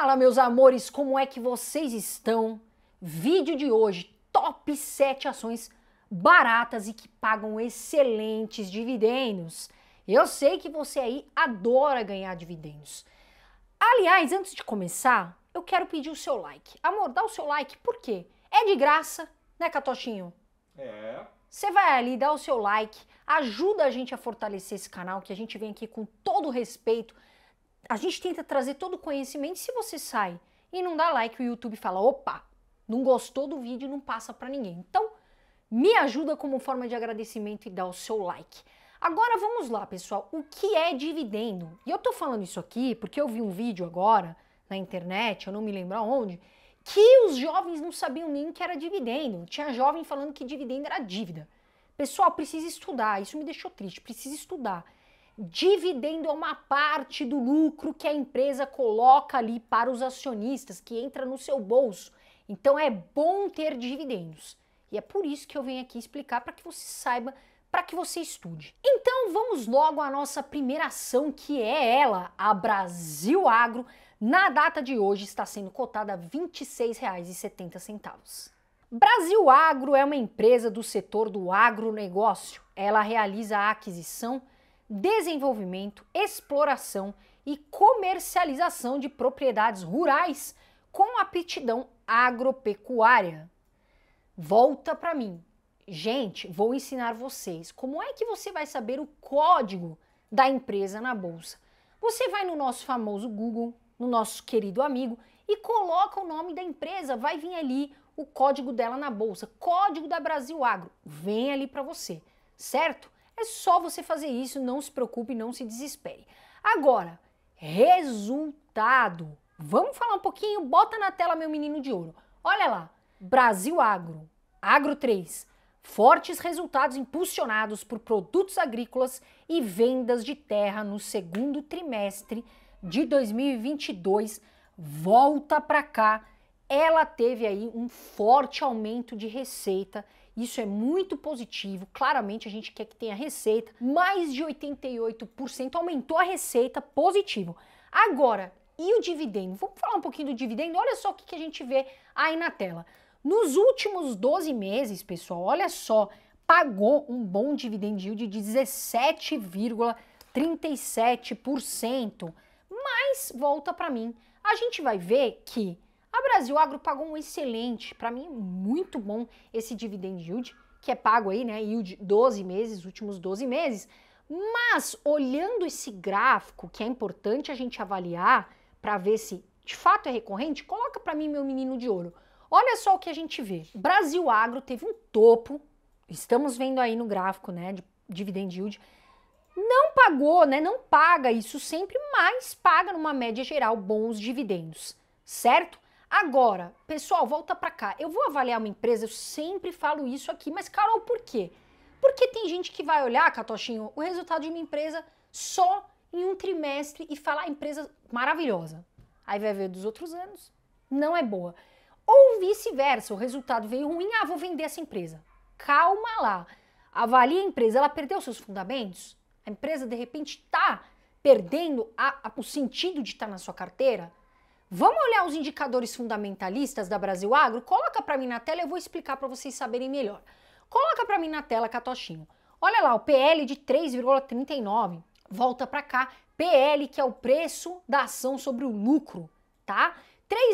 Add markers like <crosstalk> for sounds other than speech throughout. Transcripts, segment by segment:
Fala, meus amores, como é que vocês estão? Vídeo de hoje, top 7 ações baratas e que pagam excelentes dividendos. Eu sei que você aí adora ganhar dividendos. Aliás, antes de começar, eu quero pedir o seu like. Amor, dá o seu like, por quê? É de graça, né, Catochinho? É. Você vai ali, dá o seu like, ajuda a gente a fortalecer esse canal, que a gente vem aqui com todo respeito, a gente tenta trazer todo o conhecimento. Se você sai e não dá like, o YouTube fala: opa, não gostou do vídeo, não passa para ninguém. Então, me ajuda como forma de agradecimento e dá o seu like. Agora vamos lá, pessoal. O que é dividendo? E eu tô falando isso aqui porque eu vi um vídeo agora na internet, eu não me lembro aonde, que os jovens não sabiam nem que era dividendo. Tinha jovem falando que dividendo era dívida. Pessoal, precisa estudar. Isso me deixou triste. Precisa estudar. Dividendo é uma parte do lucro que a empresa coloca ali para os acionistas, que entra no seu bolso. Então é bom ter dividendos. E é por isso que eu venho aqui explicar para que você saiba, para que você estude. Então vamos logo à nossa primeira ação, que é ela, a Brasil Agro. Na data de hoje está sendo cotada a R$ 26,70. Brasil Agro é uma empresa do setor do agronegócio. Ela realiza a aquisição desenvolvimento, exploração e comercialização de propriedades rurais com aptidão agropecuária. Volta para mim. Gente, vou ensinar vocês como é que você vai saber o código da empresa na bolsa. Você vai no nosso famoso Google, no nosso querido amigo, e coloca o nome da empresa, vai vir ali o código dela na bolsa, código da Brasil Agro. Vem ali para você, certo? É só você fazer isso, não se preocupe, não se desespere. Agora, resultado. Vamos falar um pouquinho, bota na tela meu menino de ouro. Olha lá, Brasil Agro, Agro 3. Fortes resultados impulsionados por produtos agrícolas e vendas de terra no segundo trimestre de 2022. Volta para cá. Ela teve aí um forte aumento de receita isso é muito positivo. Claramente a gente quer que tenha receita. Mais de 88% aumentou a receita, positivo. Agora, e o dividendo? Vamos falar um pouquinho do dividendo? Olha só o que, a gente vê aí na tela. Nos últimos 12 meses, pessoal, olha só, pagou um bom dividend yield de 17,37%. Mas volta para mim, a gente vai ver que Brasil Agro pagou um excelente, para mim muito bom esse dividend yield, que é pago aí, né, yield 12 meses, últimos 12 meses. Mas olhando esse gráfico, que é importante a gente avaliar para ver se de fato é recorrente, coloca para mim meu menino de ouro. Olha só o que a gente vê. Brasil Agro teve um topo, estamos vendo aí no gráfico, né, de dividend yield, não pagou, né, não paga isso sempre, mas paga numa média geral bons dividendos, certo? Agora, pessoal, volta para cá. Eu vou avaliar uma empresa, eu sempre falo isso aqui, mas Carol, por quê? Porque tem gente que vai olhar, Catochinho, o resultado de uma empresa só em um trimestre e falar empresa maravilhosa. Aí vai ver dos outros anos, não é boa. Ou vice-versa, o resultado veio ruim, ah, vou vender essa empresa. Calma lá. Avalie a empresa, ela perdeu seus fundamentos? A empresa, de repente, está perdendo a, a, o sentido de estar tá na sua carteira? Vamos olhar os indicadores fundamentalistas da Brasil Agro? Coloca para mim na tela, eu vou explicar para vocês saberem melhor. Coloca para mim na tela, Catochinho. Olha lá, o PL de 3,39. Volta para cá. PL, que é o preço da ação sobre o lucro, tá?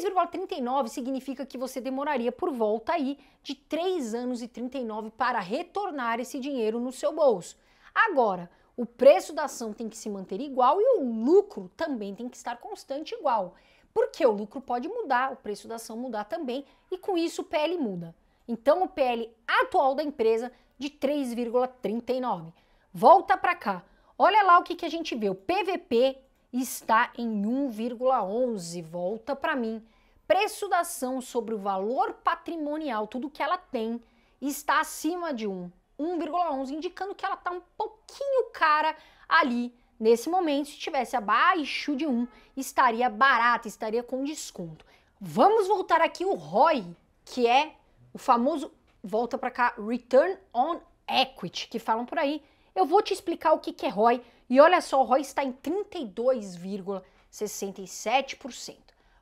3,39 significa que você demoraria por volta aí de 3 anos e 39 para retornar esse dinheiro no seu bolso. Agora, o preço da ação tem que se manter igual e o lucro também tem que estar constante igual porque o lucro pode mudar, o preço da ação mudar também, e com isso o PL muda. Então o PL atual da empresa de 3,39. Volta para cá. Olha lá o que, que a gente vê. O PVP está em 1,11. Volta para mim. Preço da ação sobre o valor patrimonial, tudo que ela tem, está acima de 1. 1,11, indicando que ela está um pouquinho cara ali Nesse momento, se estivesse abaixo de 1, estaria barata, estaria com desconto. Vamos voltar aqui o ROI, que é o famoso, volta para cá, Return on Equity, que falam por aí. Eu vou te explicar o que, que é ROI. E olha só, o ROI está em 32,67%.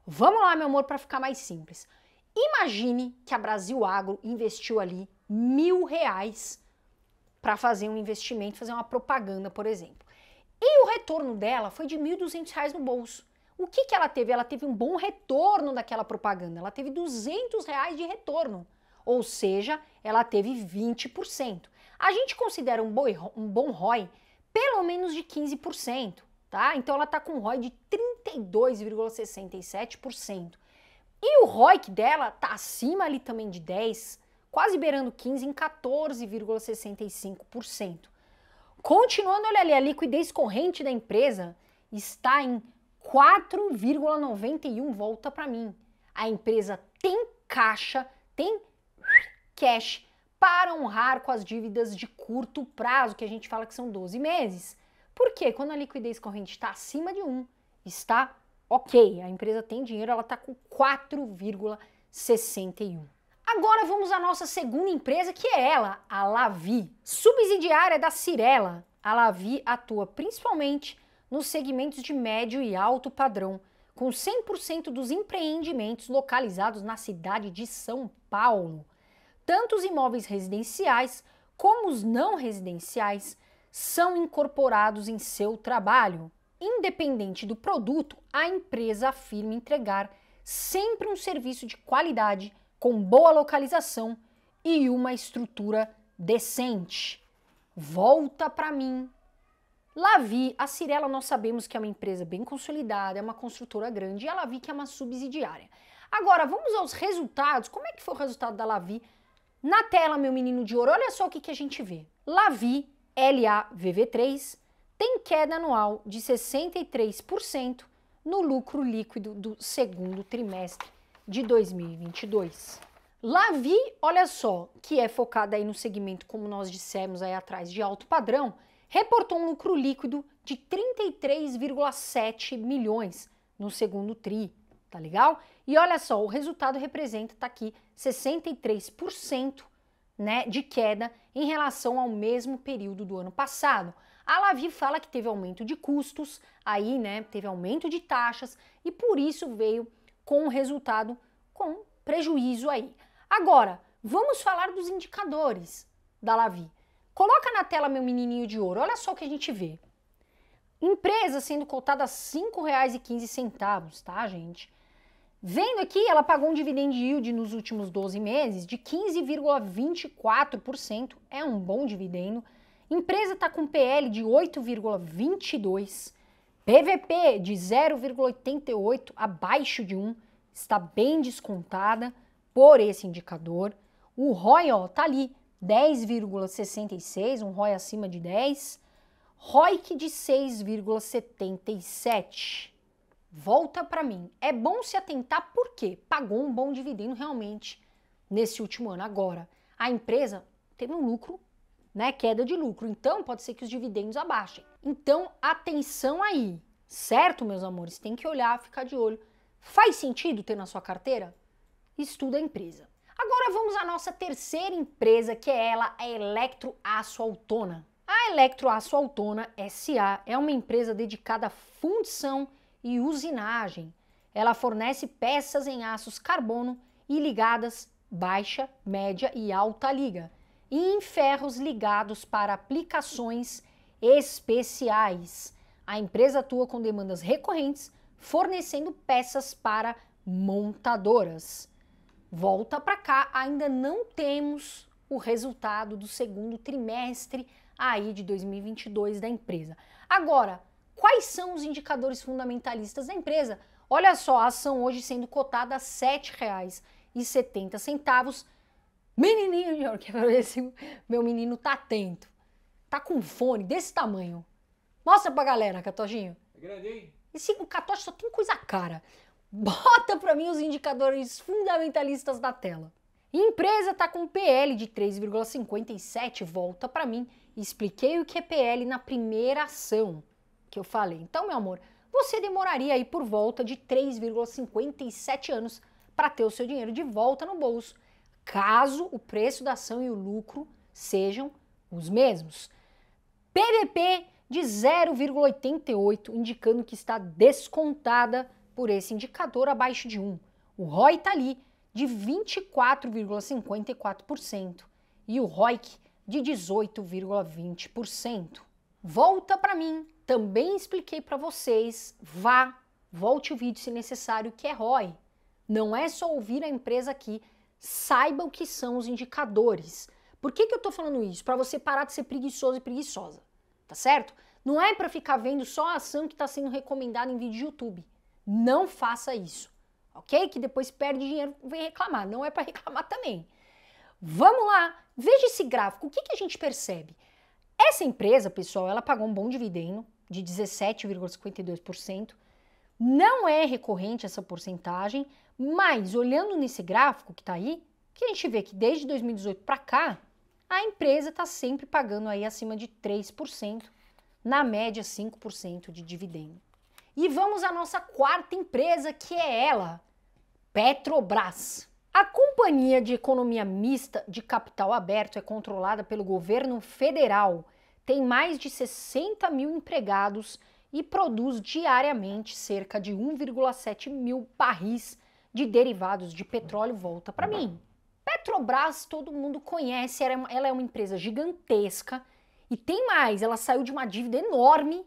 Vamos lá, meu amor, para ficar mais simples. Imagine que a Brasil Agro investiu ali mil reais para fazer um investimento, fazer uma propaganda, por exemplo. E o retorno dela foi de R$ 1.200 no bolso. O que, que ela teve? Ela teve um bom retorno daquela propaganda. Ela teve 200 reais de retorno, ou seja, ela teve 20%. A gente considera um, boi, um bom ROI pelo menos de 15%, tá? Então ela está com um ROI de 32,67%. E o ROI dela está acima ali também de 10, quase beirando 15 em 14,65%. Continuando, olha ali, a liquidez corrente da empresa está em 4,91 volta para mim. A empresa tem caixa, tem cash para honrar com as dívidas de curto prazo, que a gente fala que são 12 meses. Porque quando a liquidez corrente está acima de 1, está ok, a empresa tem dinheiro, ela está com 4,61. Agora vamos à nossa segunda empresa, que é ela, a Lavi. Subsidiária da Cirela, a Lavi atua principalmente nos segmentos de médio e alto padrão, com 100% dos empreendimentos localizados na cidade de São Paulo. Tanto os imóveis residenciais como os não residenciais são incorporados em seu trabalho. Independente do produto, a empresa afirma entregar sempre um serviço de qualidade com boa localização e uma estrutura decente. Volta para mim. Lavi, a Cirela nós sabemos que é uma empresa bem consolidada, é uma construtora grande e a Lavi que é uma subsidiária. Agora, vamos aos resultados. Como é que foi o resultado da Lavi? Na tela, meu menino de ouro, olha só o que, que a gente vê. Lavi, LAVV3, tem queda anual de 63% no lucro líquido do segundo trimestre de 2022. Lavi, olha só, que é focada aí no segmento, como nós dissemos aí atrás, de alto padrão, reportou um lucro líquido de 33,7 milhões no segundo tri, tá legal? E olha só, o resultado representa tá aqui 63%, né, de queda em relação ao mesmo período do ano passado. A Lavi fala que teve aumento de custos, aí, né, teve aumento de taxas e por isso veio com o resultado com prejuízo aí. Agora, vamos falar dos indicadores da Lavi. Coloca na tela meu menininho de ouro, olha só o que a gente vê. Empresa sendo cotada a R$ 5,15, tá, gente? Vendo aqui, ela pagou um dividend yield nos últimos 12 meses de 15,24%, é um bom dividendo. Empresa está com PL de 8,22. PVP de 0,88 abaixo de 1 está bem descontada por esse indicador. O ROI ó, tá ali 10,66, um ROI acima de 10. ROIC de 6,77. Volta para mim. É bom se atentar porque pagou um bom dividendo realmente nesse último ano. Agora, a empresa teve um lucro, né, queda de lucro. Então, pode ser que os dividendos abaixem. Então, atenção aí, certo, meus amores? Tem que olhar, ficar de olho. Faz sentido ter na sua carteira? Estuda a empresa. Agora vamos à nossa terceira empresa, que é ela, a Electro Aço Autona. A Electro Aço Autona SA é uma empresa dedicada à fundição e usinagem. Ela fornece peças em aços carbono e ligadas baixa, média e alta liga, e em ferros ligados para aplicações especiais. A empresa atua com demandas recorrentes, fornecendo peças para montadoras. Volta para cá, ainda não temos o resultado do segundo trimestre aí de 2022 da empresa. Agora, quais são os indicadores fundamentalistas da empresa? Olha só, a ação hoje sendo cotada a R$ 7,70. Menininho, <laughs> meu menino tá atento tá com um fone desse tamanho. Mostra pra galera, Catojinho. É grande, hein? Esse, o Catoche só tem coisa cara. Bota pra mim os indicadores fundamentalistas da tela. Empresa tá com PL de 3,57, volta pra mim. Expliquei o que é PL na primeira ação que eu falei. Então, meu amor, você demoraria aí por volta de 3,57 anos para ter o seu dinheiro de volta no bolso, caso o preço da ação e o lucro sejam os mesmos. PVP de 0,88, indicando que está descontada por esse indicador abaixo de 1. O ROI está ali de 24,54% e o ROIC de 18,20%. Volta para mim, também expliquei para vocês, vá, volte o vídeo se necessário, que é ROI. Não é só ouvir a empresa aqui, saiba o que são os indicadores. Por que, que eu tô falando isso? Para você parar de ser preguiçoso e preguiçosa, tá certo? Não é para ficar vendo só a ação que está sendo recomendada em vídeo de YouTube. Não faça isso, ok? Que depois perde dinheiro, vem reclamar. Não é para <laughs> reclamar também. Vamos lá, veja esse gráfico. O que, que a gente percebe? Essa empresa, pessoal, ela pagou um bom dividendo de 17,52%. Não é recorrente essa porcentagem, mas olhando nesse gráfico que está aí, que a gente vê que desde 2018 para cá, a empresa está sempre pagando aí acima de 3%, na média 5% de dividendo. E vamos à nossa quarta empresa, que é ela, Petrobras. A Companhia de Economia Mista de Capital Aberto é controlada pelo governo federal, tem mais de 60 mil empregados e produz diariamente cerca de 1,7 mil barris de derivados de petróleo. Volta para mim. Petrobras todo mundo conhece, é ela é uma empresa gigantesca e tem mais, ela saiu de uma dívida enorme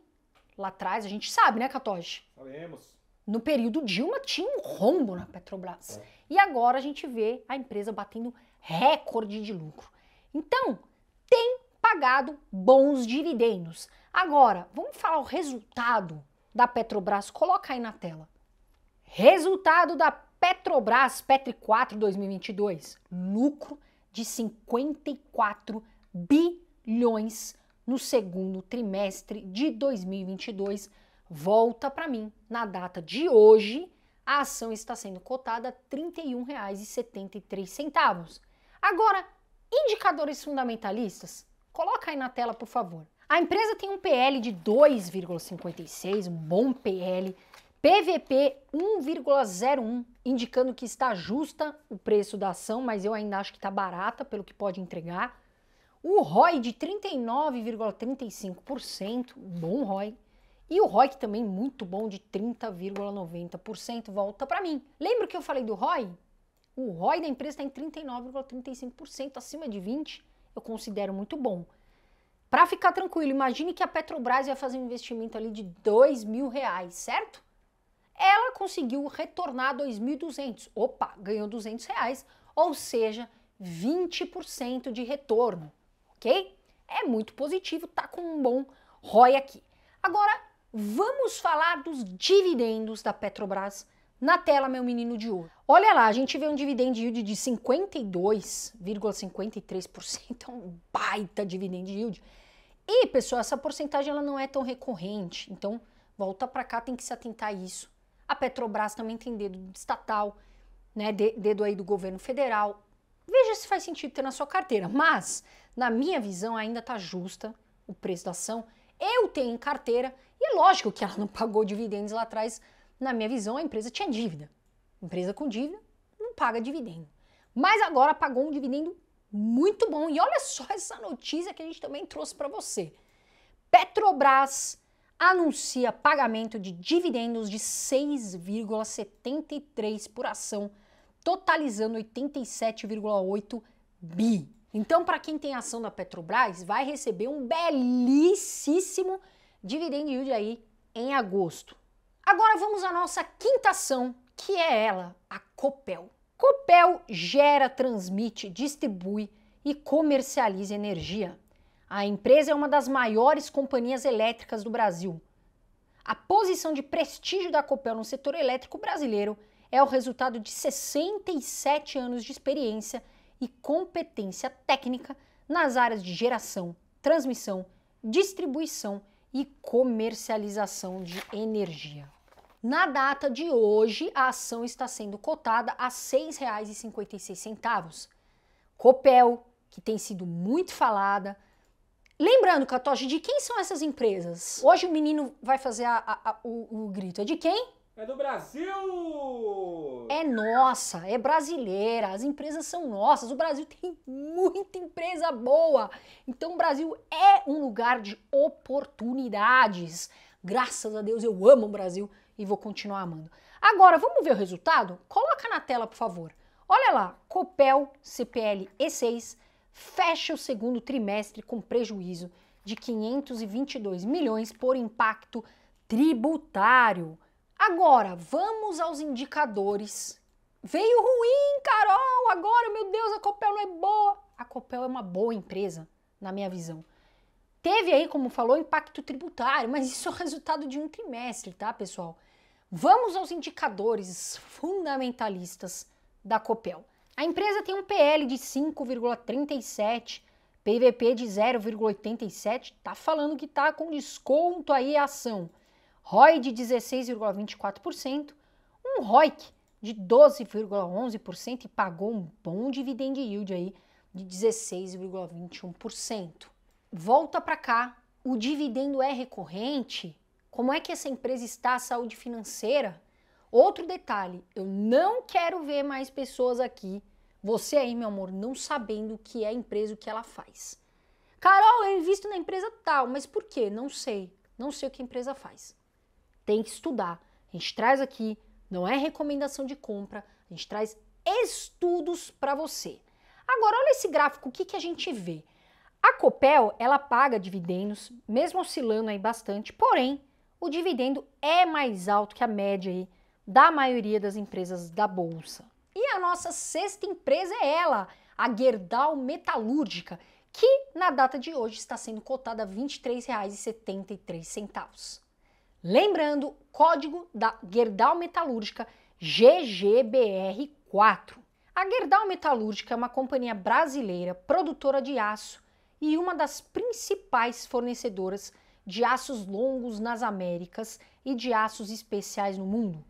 lá atrás, a gente sabe, né, Catoge? Sabemos. No período Dilma tinha um rombo na Petrobras. É. E agora a gente vê a empresa batendo recorde de lucro. Então, tem pagado bons dividendos. Agora, vamos falar o resultado da Petrobras. Coloca aí na tela. Resultado da Petrobras Petri 4 2022, lucro de 54 bilhões no segundo trimestre de 2022. Volta para mim, na data de hoje, a ação está sendo cotada R$ 31,73. Agora, indicadores fundamentalistas, coloca aí na tela, por favor. A empresa tem um PL de 2,56, um bom PL, PVP 1,01, indicando que está justa o preço da ação, mas eu ainda acho que está barata pelo que pode entregar. O ROI de 39,35%, bom ROI. E o ROI também muito bom de 30,90%, volta para mim. Lembra que eu falei do ROI? O ROI da empresa está em 39,35%, acima de 20%, eu considero muito bom. Para ficar tranquilo, imagine que a Petrobras vai fazer um investimento ali de 2 mil reais, certo? conseguiu retornar 2.200. Opa, ganhou 200 reais, ou seja, 20% de retorno, ok? É muito positivo, tá com um bom ROI aqui. Agora, vamos falar dos dividendos da Petrobras na tela, meu menino de ouro. Olha lá, a gente vê um dividend yield de 52,53%, <laughs> é um baita dividend yield. E, pessoal, essa porcentagem ela não é tão recorrente, então volta para cá, tem que se atentar a isso. A Petrobras também tem dedo estatal, né, dedo aí do governo federal. Veja se faz sentido ter na sua carteira, mas na minha visão ainda está justa o preço da ação. Eu tenho em carteira e é lógico que ela não pagou dividendos lá atrás. Na minha visão, a empresa tinha dívida. Empresa com dívida não paga dividendo. Mas agora pagou um dividendo muito bom. E olha só essa notícia que a gente também trouxe para você. Petrobras anuncia pagamento de dividendos de 6,73 por ação, totalizando 87,8 bi. Então, para quem tem ação da Petrobras, vai receber um belíssimo dividend yield aí em agosto. Agora vamos à nossa quinta ação, que é ela, a Copel. Copel gera, transmite, distribui e comercializa energia. A empresa é uma das maiores companhias elétricas do Brasil. A posição de prestígio da Copel no setor elétrico brasileiro é o resultado de 67 anos de experiência e competência técnica nas áreas de geração, transmissão, distribuição e comercialização de energia. Na data de hoje, a ação está sendo cotada a R$ 6,56. Copel, que tem sido muito falada, Lembrando, Catoche, de quem são essas empresas? Hoje o menino vai fazer a, a, a, o, o grito. É de quem? É do Brasil! É nossa, é brasileira, as empresas são nossas. O Brasil tem muita empresa boa. Então o Brasil é um lugar de oportunidades. Graças a Deus eu amo o Brasil e vou continuar amando. Agora, vamos ver o resultado? Coloca na tela, por favor. Olha lá, Copel, CPL E6, fecha o segundo trimestre com prejuízo de 522 milhões por impacto tributário. Agora, vamos aos indicadores. Veio ruim, Carol, agora, meu Deus, a Copel não é boa. A Copel é uma boa empresa, na minha visão. Teve aí, como falou, impacto tributário, mas isso é o resultado de um trimestre, tá, pessoal? Vamos aos indicadores fundamentalistas da Copel. A empresa tem um PL de 5,37, PVP de 0,87, tá falando que tá com desconto aí a ação. ROI de 16,24%, um ROIC de 12,11% e pagou um bom dividend yield aí de 16,21%. Volta para cá, o dividendo é recorrente? Como é que essa empresa está a saúde financeira? Outro detalhe, eu não quero ver mais pessoas aqui, você aí, meu amor, não sabendo o que é a empresa, o que ela faz. Carol, eu invisto na empresa tal, mas por quê? Não sei. Não sei o que a empresa faz. Tem que estudar. A gente traz aqui, não é recomendação de compra, a gente traz estudos para você. Agora, olha esse gráfico, o que, que a gente vê? A Copel, ela paga dividendos, mesmo oscilando aí bastante, porém, o dividendo é mais alto que a média aí da maioria das empresas da bolsa. E a nossa sexta empresa é ela, a Gerdau Metalúrgica, que na data de hoje está sendo cotada a R$ 23,73. Lembrando, código da Gerdau Metalúrgica GGBR4. A Gerdau Metalúrgica é uma companhia brasileira produtora de aço e uma das principais fornecedoras de aços longos nas Américas e de aços especiais no mundo.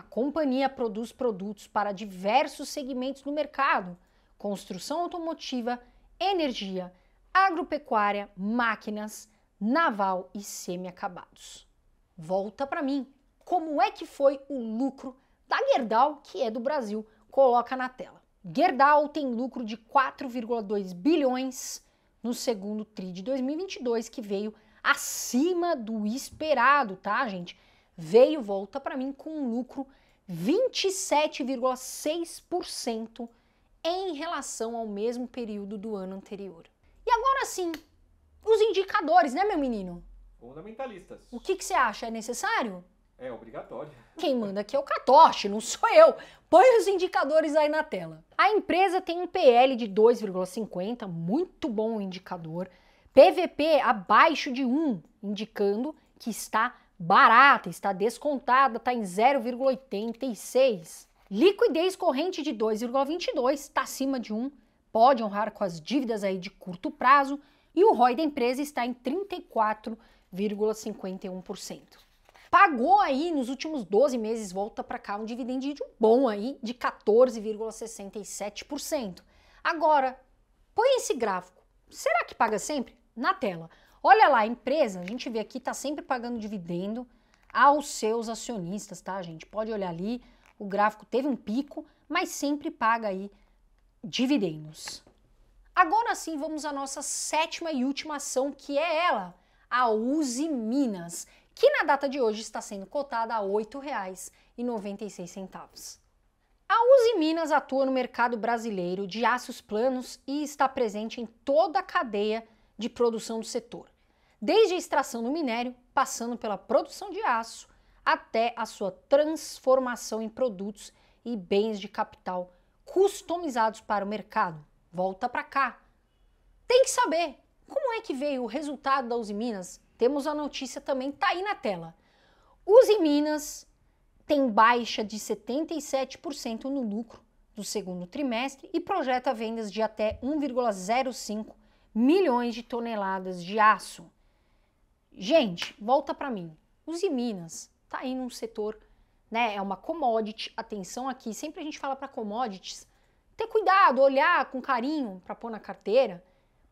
A companhia produz produtos para diversos segmentos no mercado: construção automotiva, energia, agropecuária, máquinas, naval e semi acabados. Volta para mim. Como é que foi o lucro da Gerdau, que é do Brasil? Coloca na tela. Gerdau tem lucro de 4,2 bilhões no segundo tri de 2022, que veio acima do esperado, tá, gente? veio volta para mim com um lucro 27,6% em relação ao mesmo período do ano anterior. E agora sim, os indicadores, né, meu menino? Fundamentalistas. O que, que você acha? É necessário? É obrigatório. Quem manda aqui é o Catoche, não sou eu. Põe os indicadores aí na tela. A empresa tem um PL de 2,50, muito bom o indicador. PVP abaixo de 1, indicando que está barata, está descontada, está em 0,86. Liquidez corrente de 2,22 está acima de 1, pode honrar com as dívidas aí de curto prazo e o ROI da empresa está em 34,51%. Pagou aí nos últimos 12 meses, volta para cá um dividendo bom aí de 14,67%. Agora, põe esse gráfico. Será que paga sempre? Na tela. Olha lá, a empresa, a gente vê aqui, está sempre pagando dividendo aos seus acionistas, tá, gente? Pode olhar ali, o gráfico teve um pico, mas sempre paga aí dividendos. Agora sim, vamos à nossa sétima e última ação, que é ela, a Uzi Minas, que na data de hoje está sendo cotada a R$ 8,96. A Uzi Minas atua no mercado brasileiro de aços planos e está presente em toda a cadeia de produção do setor, desde a extração do minério, passando pela produção de aço, até a sua transformação em produtos e bens de capital customizados para o mercado. Volta para cá. Tem que saber como é que veio o resultado da Uzi Minas. Temos a notícia também, tá aí na tela. Uzi Minas tem baixa de 77% no lucro do segundo trimestre e projeta vendas de até 1,05 milhões de toneladas de aço. Gente, volta para mim. Use Minas tá aí num setor, né? É uma commodity. Atenção aqui, sempre a gente fala para commodities, ter cuidado, olhar com carinho para pôr na carteira.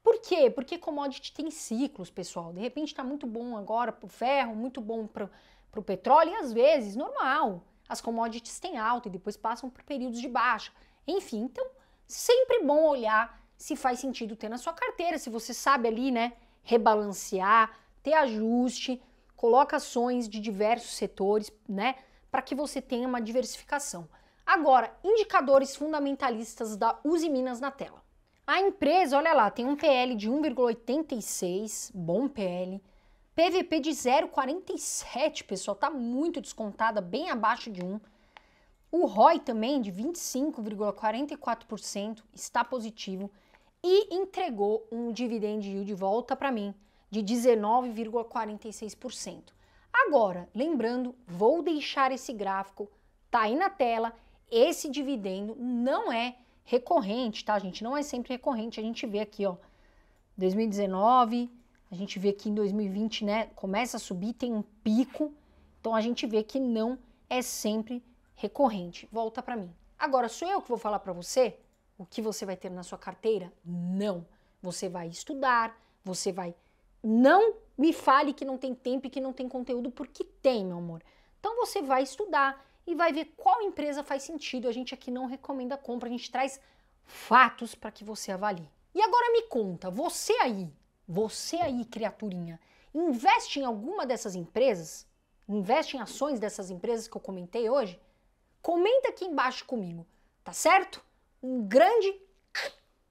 Por quê? Porque commodity tem ciclos, pessoal. De repente está muito bom agora para o ferro, muito bom para o petróleo, e às vezes, normal, as commodities têm alta e depois passam por períodos de baixa. Enfim, então, sempre bom olhar se faz sentido ter na sua carteira, se você sabe ali, né, rebalancear, ter ajuste, coloca ações de diversos setores, né, para que você tenha uma diversificação. Agora, indicadores fundamentalistas da Uzi Minas na tela. A empresa, olha lá, tem um PL de 1,86, bom PL, PVP de 0,47, pessoal, tá muito descontada, bem abaixo de 1. O ROI também de 25,44% está positivo e entregou um dividend yield de volta para mim de 19,46%. Agora, lembrando, vou deixar esse gráfico, tá aí na tela, esse dividendo não é recorrente, tá, gente? Não é sempre recorrente, a gente vê aqui, ó, 2019, a gente vê aqui em 2020, né, começa a subir, tem um pico, então a gente vê que não é sempre recorrente. Volta para mim. Agora sou eu que vou falar para você o que você vai ter na sua carteira? Não. Você vai estudar, você vai. Não me fale que não tem tempo e que não tem conteúdo, porque tem, meu amor. Então você vai estudar e vai ver qual empresa faz sentido. A gente aqui não recomenda compra, a gente traz fatos para que você avalie. E agora me conta, você aí, você aí, criaturinha, investe em alguma dessas empresas? Investe em ações dessas empresas que eu comentei hoje? Comenta aqui embaixo comigo, tá certo? um grande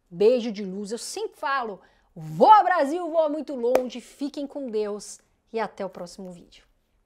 beijo de luz. Eu sempre falo: vou ao Brasil, vou muito longe, fiquem com Deus e até o próximo vídeo.